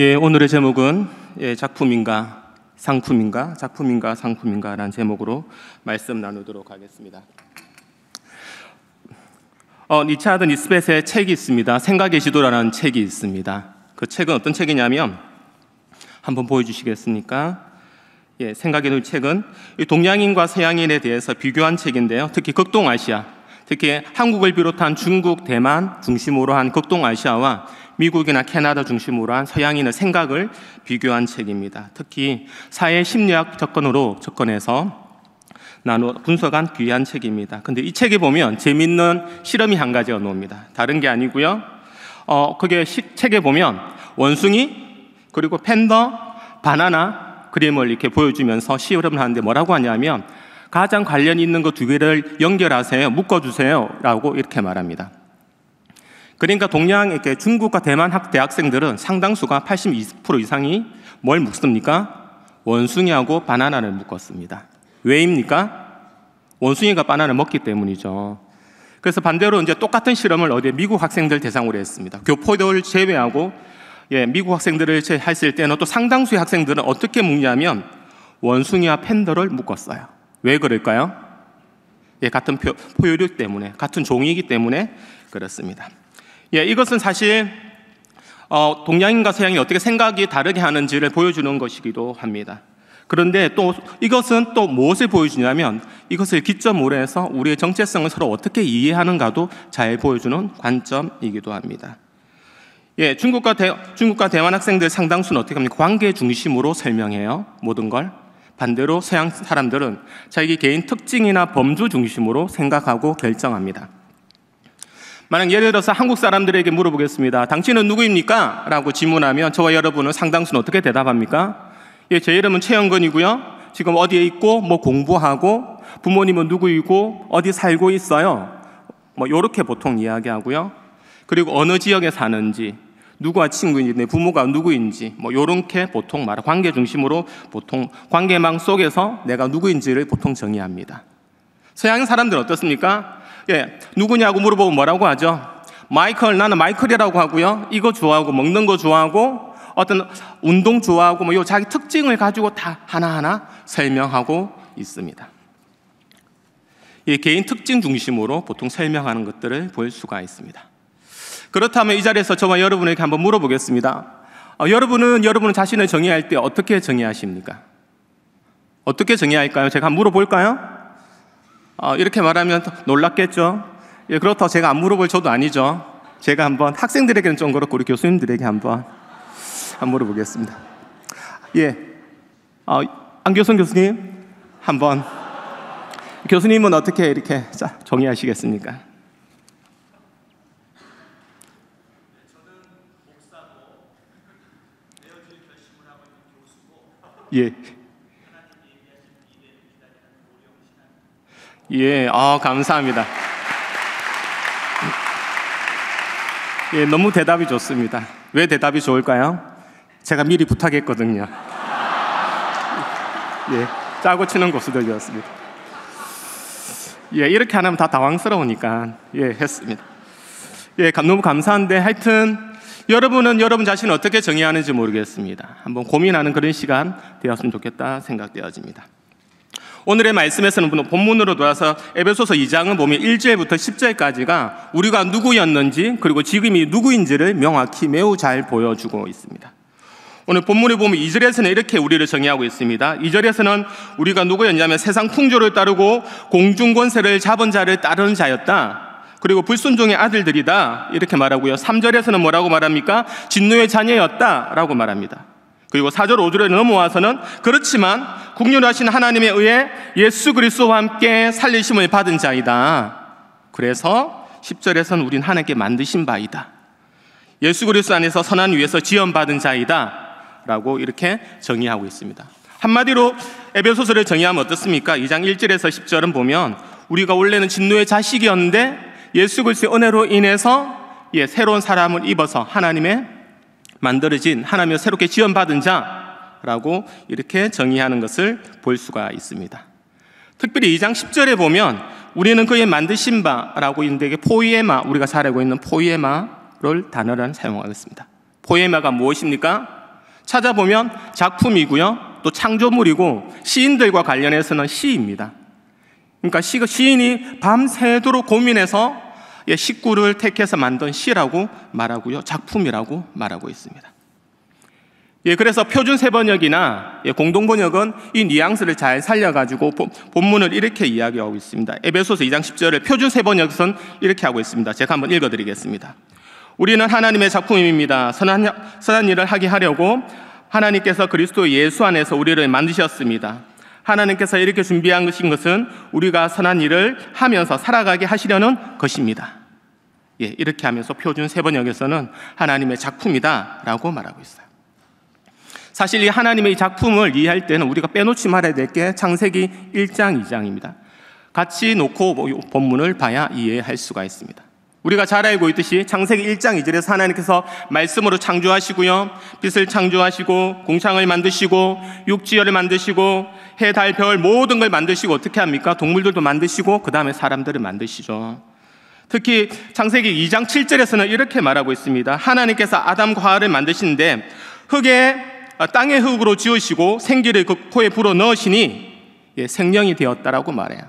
예, 오늘의 제목은 예, 작품인가 상품인가 작품인가 상품인가라는 제목으로 말씀 나누도록 하겠습니다. 어, 니차든 니스벳의 책이 있습니다. 생각의 지도라는 책이 있습니다. 그 책은 어떤 책이냐면 한번 보여주시겠습니까? 예, 생각의 눈 책은 동양인과 서양인에 대해서 비교한 책인데요. 특히 극동아시아, 특히 한국을 비롯한 중국, 대만 중심으로 한 극동아시아와 미국이나 캐나다 중심으로 한 서양인의 생각을 비교한 책입니다. 특히 사회 심리학 접근으로 접근해서 나눠 분석한 귀한 책입니다. 근데 이 책에 보면 재밌는 실험이 한 가지가 나옵니다. 다른 게 아니고요. 어, 그게 시, 책에 보면 원숭이 그리고 팬더, 바나나 그림을 이렇게 보여주면서 시험을 하는데 뭐라고 하냐면 가장 관련 있는 것두 그 개를 연결하세요, 묶어주세요라고 이렇게 말합니다. 그러니까 동양 이게 중국과 대만 학 대학생들은 상당수가 82% 이상이 뭘묶습니까 원숭이하고 바나나를 묶었습니다. 왜입니까? 원숭이가 바나나를 먹기 때문이죠. 그래서 반대로 이제 똑같은 실험을 어디에 미국 학생들 대상으로 했습니다. 교포들 제외하고 예, 미국 학생들을 했을 때는 또 상당수의 학생들은 어떻게 묶냐면 원숭이와 팬더를 묶었어요. 왜 그럴까요? 예, 같은 포유류 때문에, 같은 종이기 때문에 그렇습니다. 예, 이것은 사실 어, 동양인과 서양이 어떻게 생각이 다르게 하는지를 보여주는 것이기도 합니다. 그런데 또 이것은 또 무엇을 보여주냐면 이것을 기점으로 해서 우리의 정체성을 서로 어떻게 이해하는가도 잘 보여주는 관점이기도 합니다. 예, 중국과 대, 중국과 대만 학생들 상당수는 어떻게 하면 관계 중심으로 설명해요. 모든 걸. 반대로 서양 사람들은 자기 개인 특징이나 범주 중심으로 생각하고 결정합니다. 만약 예를 들어서 한국 사람들에게 물어보겠습니다. 당신은 누구입니까? 라고 질문하면 저와 여러분은 상당수는 어떻게 대답합니까? 예, 제 이름은 최영근이고요. 지금 어디에 있고, 뭐 공부하고, 부모님은 누구이고, 어디 살고 있어요. 뭐, 요렇게 보통 이야기하고요. 그리고 어느 지역에 사는지, 누구와 친구인지, 부모가 누구인지, 뭐, 요렇게 보통 말하 관계 중심으로 보통 관계망 속에서 내가 누구인지를 보통 정의합니다. 서양 사람들은 어떻습니까? 예, 누구냐고 물어보고 뭐라고 하죠? 마이클, 나는 마이클이라고 하고요. 이거 좋아하고, 먹는 거 좋아하고, 어떤 운동 좋아하고, 뭐, 요 자기 특징을 가지고 다 하나하나 설명하고 있습니다. 이 개인 특징 중심으로 보통 설명하는 것들을 볼 수가 있습니다. 그렇다면 이 자리에서 저와 여러분에게 한번 물어보겠습니다. 어, 여러분은 여러분 자신을 정의할 때 어떻게 정의하십니까? 어떻게 정의할까요? 제가 한번 물어볼까요? 어, 이렇게 말하면 놀랍겠죠 예, 그렇다고 제가 안 물어볼 저도 아니죠. 제가 한번 학생들에게는 좀 그렇고 우리 교수님들에게 한번 한 물어보겠습니다. 예, 어, 안교선 교수님 한번 교수님은 어떻게 이렇게 자, 정의하시겠습니까? 예. 예, 아, 감사합니다. 예, 너무 대답이 좋습니다. 왜 대답이 좋을까요? 제가 미리 부탁했거든요. 예, 짜고 치는 고수들이었습니다. 예, 이렇게 하면 다 당황스러우니까, 예, 했습니다. 예, 너무 감사한데 하여튼 여러분은 여러분 자신을 어떻게 정의하는지 모르겠습니다. 한번 고민하는 그런 시간 되었으면 좋겠다 생각되어집니다. 오늘의 말씀에서는 본문으로 돌아서 에베소서 2장은 보면 1절부터 10절까지가 우리가 누구였는지 그리고 지금이 누구인지를 명확히 매우 잘 보여주고 있습니다. 오늘 본문에 보면 2절에서는 이렇게 우리를 정의하고 있습니다. 2절에서는 우리가 누구였냐면 세상 풍조를 따르고 공중 권세를 잡은 자를 따르는 자였다. 그리고 불순종의 아들들이다. 이렇게 말하고요. 3절에서는 뭐라고 말합니까? 진노의 자녀였다라고 말합니다. 그리고 4절 5절에 넘어와서는 그렇지만 국률하신 하나님에 의해 예수 그리스도와 함께 살리심을 받은 자이다. 그래서 10절에선 우린 하나님께 만드신 바이다. 예수 그리스도 안에서 선한 위에서 지연 받은 자이다라고 이렇게 정의하고 있습니다. 한마디로 에베소서를 정의하면 어떻습니까? 2장 1절에서 10절은 보면 우리가 원래는 진노의 자식이었는데 예수 그리스도의 은혜로 인해서 예, 새로운 사람을 입어서 하나님의 만들어진 하나며 새롭게 지원받은 자라고 이렇게 정의하는 것을 볼 수가 있습니다. 특별히 2장 10절에 보면 우리는 그의 만드신 바라고 인데게 포이에마 우리가 잘고 있는 포이에마를 단어로 사용하겠습니다. 포이에마가 무엇입니까? 찾아보면 작품이고요. 또 창조물이고 시인들과 관련해서는 시입니다. 그러니까 시인이 밤새도록 고민해서 예, 식구를 택해서 만든 시라고 말하고요. 작품이라고 말하고 있습니다. 예, 그래서 표준 세번역이나 예, 공동번역은 이 뉘앙스를 잘 살려가지고 본문을 이렇게 이야기하고 있습니다. 에베소서 2장 10절을 표준 세번역은 이렇게 하고 있습니다. 제가 한번 읽어드리겠습니다. 우리는 하나님의 작품입니다. 선한, 선한 일을 하게 하려고 하나님께서 그리스도 예수 안에서 우리를 만드셨습니다. 하나님께서 이렇게 준비한 것인 것은 우리가 선한 일을 하면서 살아가게 하시려는 것입니다. 예, 이렇게 하면서 표준 세번역에서는 하나님의 작품이다라고 말하고 있어요. 사실 이 하나님의 작품을 이해할 때는 우리가 빼놓지 말아야 될 게 창세기 1장, 2장입니다. 같이 놓고 뭐 본문을 봐야 이해할 수가 있습니다. 우리가 잘 알고 있듯이 창세기 1장 2절에서 하나님께서 말씀으로 창조하시고요. 빛을 창조하시고 공창을 만드시고 육지열을 만드시고 해, 달, 별 모든 걸 만드시고 어떻게 합니까? 동물들도 만드시고 그다음에 사람들을 만드시죠. 특히 창세기 2장 7절에서는 이렇게 말하고 있습니다. 하나님께서 아담과 하를 만드시는데 흙에 아, 땅의 흙으로 지으시고 생기를 그 코에 불어 넣으시니 예, 생명이 되었다라고 말해요.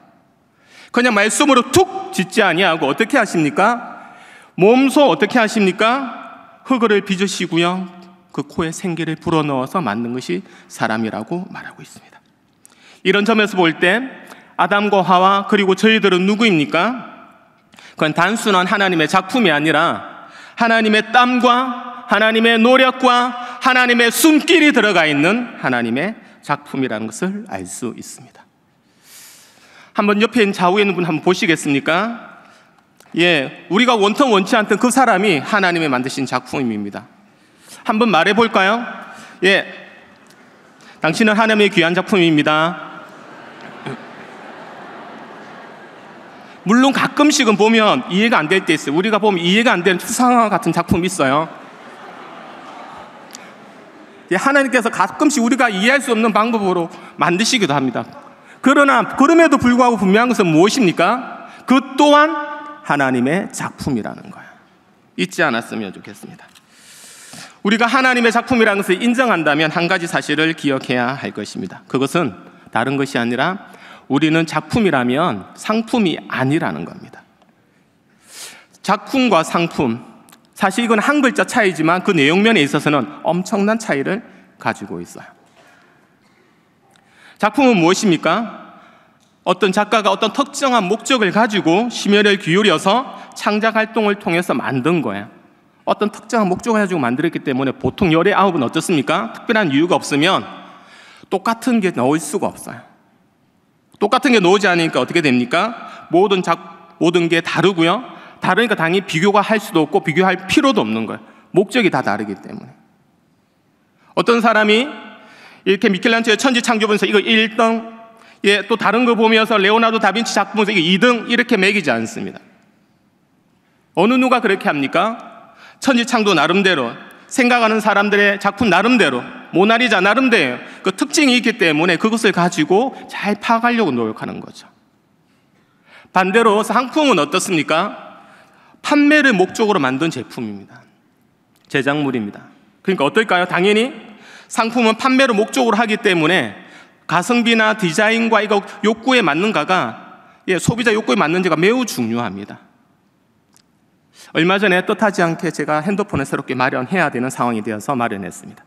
그냥 말씀으로 툭 짓지 아니하고 어떻게 하십니까? 몸소 어떻게 하십니까? 흙을 빚으시고요. 그 코에 생기를 불어넣어서 만든 것이 사람이라고 말하고 있습니다. 이런 점에서 볼 때 아담과 하와 그리고 저희들은 누구입니까? 그건 단순한 하나님의 작품이 아니라 하나님의 땀과 하나님의 노력과 하나님의 숨길이 들어가 있는 하나님의 작품이라는 것을 알 수 있습니다. 한번 옆에 있는 좌우에 있는 분 한번 보시겠습니까? 예, 우리가 원통 원치 않던 그 사람이 하나님의 만드신 작품입니다. 한번 말해 볼까요? 예, 당신은 하나님의 귀한 작품입니다. 물론 가끔씩은 보면 이해가 안 될 때 있어요. 우리가 보면 이해가 안 되는 추상화 같은 작품이 있어요. 예, 하나님께서 가끔씩 우리가 이해할 수 없는 방법으로 만드시기도 합니다. 그러나 그럼에도 불구하고 분명한 것은 무엇입니까? 그 또한 하나님의 작품이라는 거야. 잊지 않았으면 좋겠습니다. 우리가 하나님의 작품이라는 것을 인정한다면 한 가지 사실을 기억해야 할 것입니다. 그것은 다른 것이 아니라 우리는 작품이라면 상품이 아니라는 겁니다. 작품과 상품, 사실 이건 한 글자 차이지만 그 내용면에 있어서는 엄청난 차이를 가지고 있어요. 작품은 무엇입니까? 어떤 작가가 어떤 특정한 목적을 가지고 심혈을 기울여서 창작 활동을 통해서 만든 거예요. 어떤 특정한 목적을 가지고 만들었기 때문에 보통 열의 아홉은 어떻습니까? 특별한 이유가 없으면 똑같은 게 나올 수가 없어요. 똑같은 게 나오지 않으니까 어떻게 됩니까? 모든 작, 모든 게 다르고요. 다르니까 당연히 비교가 할 수도 없고 비교할 필요도 없는 거예요. 목적이 다 다르기 때문에. 어떤 사람이 이렇게 미켈란체의 천지 창조 분석 이거 1등 예, 또 다른 거 보면서 레오나도 다빈치 작품 분석 이거 2등 이렇게 매기지 않습니다. 어느 누가 그렇게 합니까? 천지 창조 나름대로 생각하는 사람들의 작품 나름대로 모나리자 나름대로 그 특징이 있기 때문에 그것을 가지고 잘 파악하려고 노력하는 거죠. 반대로 상품은 어떻습니까? 판매를 목적으로 만든 제품입니다. 제작물입니다. 그러니까 어떨까요? 당연히 상품은 판매를 목적으로 하기 때문에 가성비나 디자인과 이거 욕구에 맞는가가 예, 소비자 욕구에 맞는지가 매우 중요합니다. 얼마 전에 뜻하지 않게 제가 핸드폰을 새롭게 마련해야 되는 상황이 되어서 마련했습니다.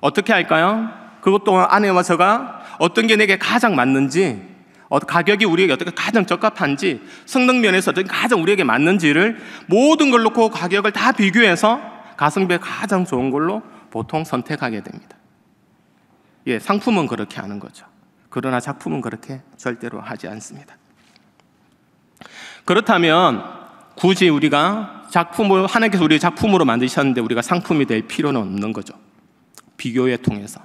어떻게 할까요? 그것 또한 아내와 제가 어떤 게 내게 가장 맞는지, 어, 가격이 우리에게 어떻게 가장 적합한지, 성능 면에서 어떻게 가장 우리에게 맞는지를 모든 걸 놓고 가격을 다 비교해서 가성비에 가장 좋은 걸로 보통 선택하게 됩니다. 예, 상품은 그렇게 하는 거죠. 그러나 작품은 그렇게 절대로 하지 않습니다. 그렇다면 굳이 우리가 작품을 하나님께서 우리 작품으로 만드셨는데 우리가 상품이 될 필요는 없는 거죠. 비교에 통해서.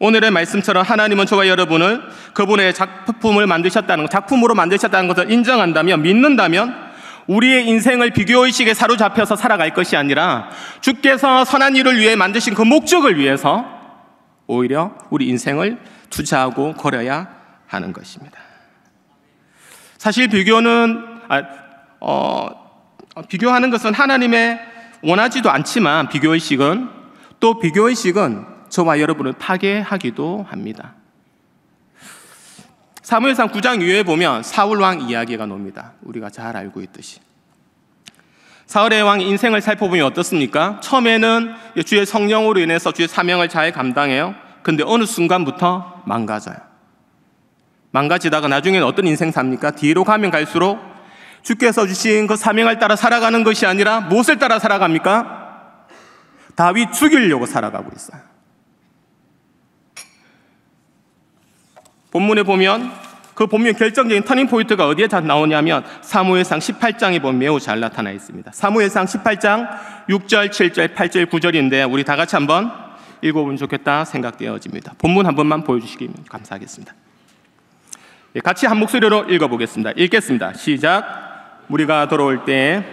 오늘의 말씀처럼 하나님은 저와 여러분을 그분의 작품을 만드셨다는 것, 작품으로 만드셨다는 것을 인정한다면 믿는다면 우리의 인생을 비교의식에 사로잡혀서 살아갈 것이 아니라 주께서 선한 일을 위해 만드신 그 목적을 위해서 오히려 우리 인생을 투자하고 걸려야 하는 것입니다. 사실 비교는 아, 어, 비교하는 것은 하나님의 원하지도 않지만 비교의식은 또 비교의식은 저와 여러분을 파괴하기도 합니다. 사무엘상 9장 이후에 보면 사울 왕 이야기가 나옵니다. 우리가 잘 알고 있듯이. 사울의 왕 인생을 살펴보면 어떻습니까? 처음에는 주의 성령으로 인해서 주의 사명을 잘 감당해요. 근데 어느 순간부터 망가져요. 망가지다가 나중에는 어떤 인생 삽니까? 뒤로 가면 갈수록 주께서 주신 그 사명을 따라 살아가는 것이 아니라 무엇을 따라 살아갑니까? 다윗 죽이려고 살아가고 있어요. 본문에 보면 그 본문 결정적인 터닝 포인트가 어디에 다 나오냐면 사무엘상 18장에 보면 매우 잘 나타나 있습니다. 사무엘상 18장 6절, 7절, 8절, 9절인데 우리 다 같이 한번 읽어보면 좋겠다 생각되어집니다. 본문 한 번만 보여주시면 감사하겠습니다. 예, 같이 한 목소리로 읽어보겠습니다. 읽겠습니다. 시작. 우리가 돌아올 때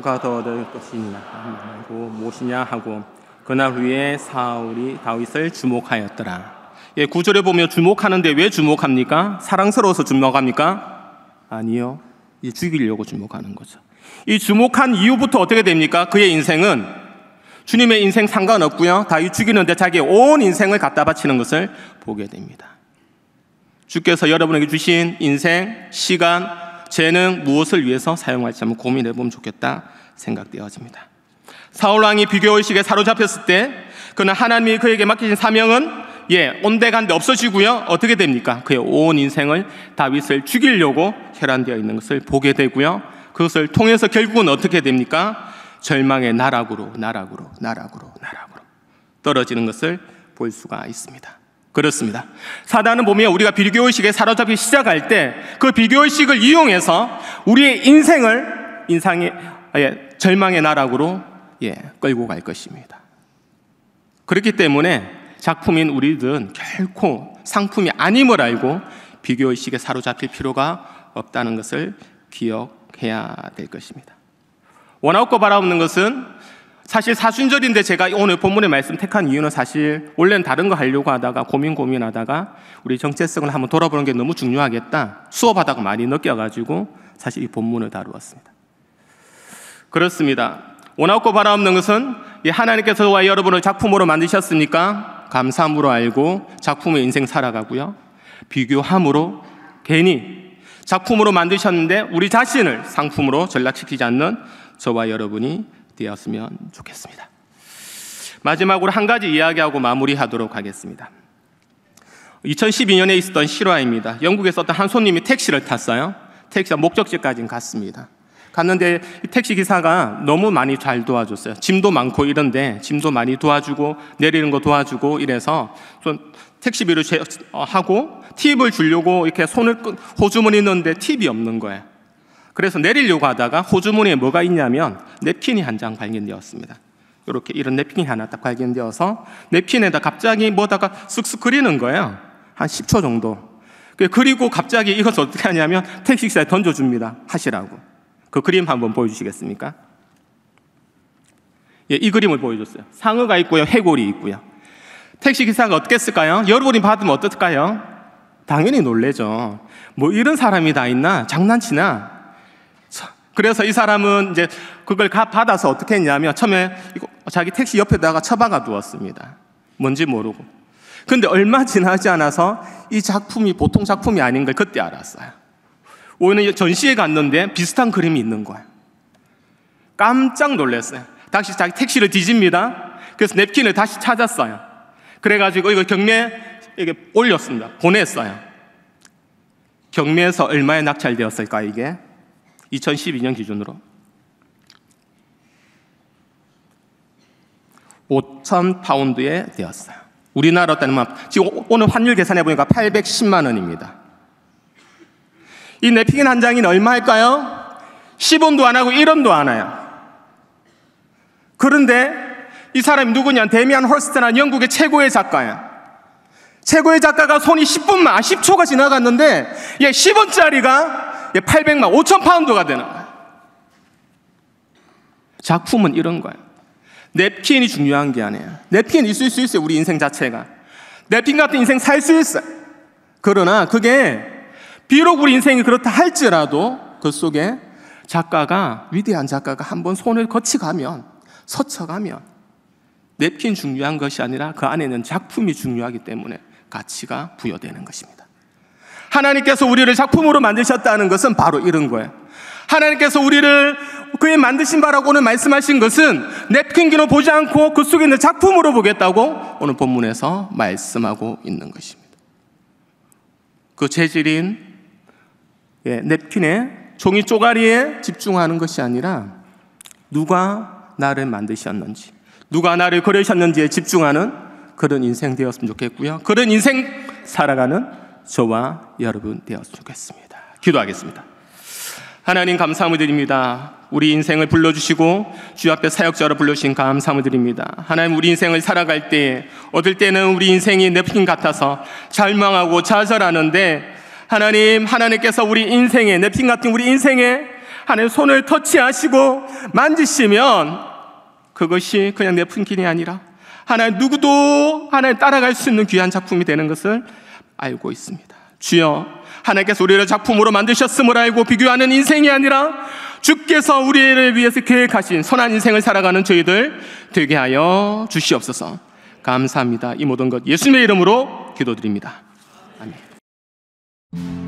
그가 더 얻을 것이니 하고 무엇이냐 하고 그날 후에 사울이 다윗을 주목하였더라. 예, 구절에 보면 주목하는데 왜 주목합니까? 사랑스러워서 주목합니까? 아니요. 이 죽이려고 주목하는 거죠. 이 주목한 이후부터 어떻게 됩니까? 그의 인생은 주님의 인생 상관없고요. 다윗 죽이는데 자기의 온 인생을 갖다 바치는 것을 보게 됩니다. 주께서 여러분에게 주신 인생, 시간, 재는 무엇을 위해서 사용할지 한번 고민해 보면 좋겠다 생각되어집니다. 사울 왕이 비교 의식에 사로잡혔을 때 그는 하나님이 그에게 맡기신 사명은 예, 온데간데 없어지고요. 어떻게 됩니까? 그의 온 인생을 다윗을 죽이려고 혈안되어 있는 것을 보게 되고요. 그것을 통해서 결국은 어떻게 됩니까? 절망의 나락으로, 나락으로, 나락으로, 나락으로 떨어지는 것을 볼 수가 있습니다. 그렇습니다. 사단은 보면 우리가 비교의식에 사로잡기 시작할 때 그 비교의식을 이용해서 우리의 인생을 인상의 아, 예, 절망의 나락으로 예, 끌고 갈 것입니다. 그렇기 때문에 작품인 우리들은 결코 상품이 아님을 알고 비교의식에 사로잡힐 필요가 없다는 것을 기억해야 될 것입니다. 원하고 바라 없는 것은 사실 사순절인데 제가 오늘 본문의 말씀 택한 이유는 사실 원래는 다른 거 하려고 하다가 고민 고민하다가 우리 정체성을 한번 돌아보는 게 너무 중요하겠다. 수업하다가 많이 느껴가지고 사실 이 본문을 다루었습니다. 그렇습니다. 원하고 바라없는 것은 하나님께서 와 여러분을 작품으로 만드셨으니까 감사함으로 알고 작품의 인생 살아가고요. 비교함으로 괜히 작품으로 만드셨는데 우리 자신을 상품으로 전락시키지 않는 저와 여러분이 되었으면 좋겠습니다. 마지막으로 한 가지 이야기하고 마무리하도록 하겠습니다. 2012년에 있었던 실화입니다. 영국에 썼던 한 손님이 택시를 탔어요. 택시가 목적지까지 갔습니다. 갔는데 택시 기사가 너무 많이 잘 도와줬어요. 짐도 많고 이런데 짐도 많이 도와주고 내리는 거 도와주고 이래서 좀 택시비를 어, 하고 팁을 주려고 이렇게 손을 호주머니 넣는데 팁이 없는 거예요. 그래서 내리려고 하다가 호주머니에 뭐가 있냐면 냅킨이 한 장 발견되었습니다. 이렇게 이런 냅킨이 하나 딱 발견되어서 냅킨에다 갑자기 뭐다가 쓱쓱 그리는 거예요. 한 10초 정도. 그 그리고 갑자기 이것을 어떻게 하냐면 택시기사에 던져줍니다. 하시라고. 그 그림 한번 보여주시겠습니까? 예, 이 그림을 보여줬어요. 상어가 있고요. 해골이 있고요. 택시기사가 어떻게 했을까요? 여러분이 받으면 어떨까요? 당연히 놀래죠. 뭐 이런 사람이 다 있나? 장난치나? 그래서 이 사람은 이제 그걸 받아서 어떻게 했냐면 처음에 자기 택시 옆에다가 처박아 두었습니다. 뭔지 모르고. 근데 얼마 지나지 않아서 이 작품이 보통 작품이 아닌 걸 그때 알았어요. 오늘 전시회 갔는데 비슷한 그림이 있는 거예요. 깜짝 놀랐어요. 다시 자기 택시를 뒤집니다. 그래서 냅킨을 다시 찾았어요. 그래가지고 이거 경매 에 올렸습니다. 보냈어요. 경매에서 얼마에 낙찰되었을까 이게? 2012년 기준으로 5천 파운드에 되었어요. 우리나라 따르면 뭐, 지금 오늘 환율 계산해 보니까 810만 원입니다. 이 냅킨 한 장인 얼마일까요? 10원도 안 하고 1원도 안 해요. 그런데 이 사람이 누구냐? 데미안 홀스트란 영국의 최고의 작가야. 최고의 작가가 손이 10분만, 10초가 아, 지나갔는데 얘 10원짜리가 800만, 5천 파운드가 되는 거예요. 작품은 이런 거예요. 냅킨이 중요한 게 아니에요. 냅킨 있을 수 있어요, 우리 인생 자체가. 냅킨 같은 인생 살 수 있어요. 그러나 그게 비록 우리 인생이 그렇다 할지라도 그 속에 작가가, 위대한 작가가 한번 손을 거치가면, 서쳐가면, 냅킨 중요한 것이 아니라 그 안에 는 작품이 중요하기 때문에 가치가 부여되는 것입니다. 하나님께서 우리를 작품으로 만드셨다는 것은 바로 이런 거예요. 하나님께서 우리를 그의 만드신 바라고 오늘 말씀하신 것은 냅킨기로 보지 않고 그 속에 있는 작품으로 보겠다고 오늘 본문에서 말씀하고 있는 것입니다. 그 재질인 예, 냅킨의 종이 쪼가리에 집중하는 것이 아니라 누가 나를 만드셨는지, 누가 나를 그리셨는지에 집중하는 그런 인생 되었으면 좋겠고요. 그런 인생 살아가는 저와 여러분 되었으면 좋겠습니다. 기도하겠습니다. 하나님 감사함을 드립니다. 우리 인생을 불러주시고 주 앞에 사역자로 불러주신 감사함을 드립니다. 하나님 우리 인생을 살아갈 때 얻을 때는 우리 인생이 냅킨 같아서 절망하고 좌절하는데 하나님 하나님께서 우리 인생에 냅킨 같은 우리 인생에 하나님 손을 터치하시고 만지시면 그것이 그냥 냅킨 이 아니라 하나님 누구도 하나님 따라갈 수 있는 귀한 작품이 되는 것을 알고 있습니다. 주여, 하나님께서 우리를 작품으로 만드셨음을 알고 비교하는 인생이 아니라 주께서 우리를 위해서 계획하신 선한 인생을 살아가는 저희들 되게 하여 주시옵소서. 감사합니다. 이 모든 것 예수님의 이름으로 기도드립니다. 아멘.